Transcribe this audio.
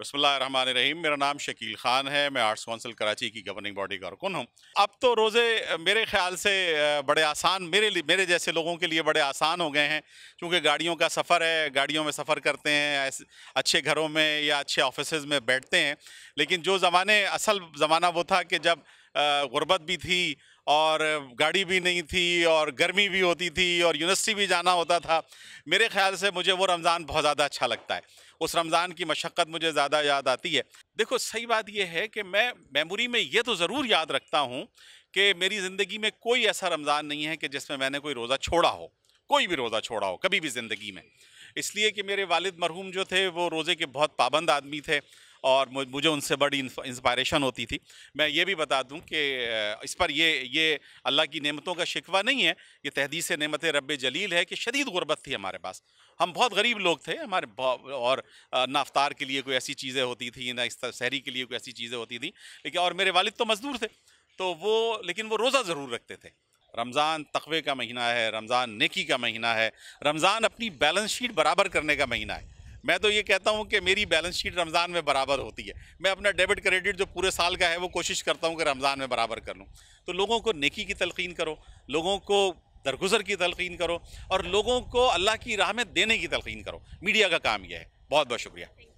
बसमीम मेरा नाम शकील ख़ान है मैं आर्ट्स कौंसिल कराची की गवर्निंग बॉडी का रुकन हूँ अब तो रोज़े मेरे ख्याल से बड़े आसान मेरे लिए मेरे जैसे लोगों के लिए बड़े आसान हो गए हैं क्योंकि गाड़ियों का सफ़र है गाड़ियों में सफ़र करते हैं अच्छे घरों में या अच्छे ऑफिस में बैठते हैं लेकिन जो ज़माने असल ज़माना वो था कि जब गुर्बत भी थी और गाड़ी भी नहीं थी और गर्मी भी होती थी और यूनिवर्सिटी भी जाना होता था मेरे ख्याल से मुझे वो रमज़ान बहुत ज़्यादा अच्छा लगता है उस रमज़ान की मशक्क़त मुझे ज़्यादा याद आती है देखो सही बात यह है कि मैं मेमोरी में ये तो ज़रूर याद रखता हूँ कि मेरी ज़िंदगी में कोई ऐसा रमज़ान नहीं है कि जिसमें मैंने कोई रोज़ा छोड़ा हो कोई भी रोज़ा छोड़ा हो कभी भी ज़िंदगी में इसलिए कि मेरे वालिद मरहूम जो थे वो रोज़े के बहुत पाबंद आदमी थे और मुझे उनसे बड़ी इंस्पायरेशन होती थी मैं ये भी बता दूं कि इस पर ये ये अल्लाह की नेमतों का शिकवा नहीं है ये तहदीस नेमत रब जलील है कि शदीद गुरबत थी हमारे पास हम बहुत गरीब लोग थे हमारे और ना के लिए कोई ऐसी चीज़ें होती थी ना इस शहरी के लिए कोई ऐसी चीज़ें होती थी लेकिन और मेरे वालद तो मज़दूर थे तो वो लेकिन वो रोज़ा ज़रूर रखते थे रमज़ान तकबे का महीना है रमज़ान नेकी का महीना है रमज़ान अपनी बैलेंस शीट बराबर करने का महीना है मैं तो ये कहता हूँ कि मेरी बैलेंस शीट रमज़ान में बराबर होती है मैं अपना डेबिट क्रेडिट जो पूरे साल का है वो कोशिश करता हूँ कि रमज़ान में बराबर कर लूँ तो लोगों को नेकी की तलकिन करो लोगों को दरगुजर की तलकिन करो और लोगों को अल्लाह की राह में देने की तलकिन करो मीडिया का काम यह है बहुत बहुत शुक्रिया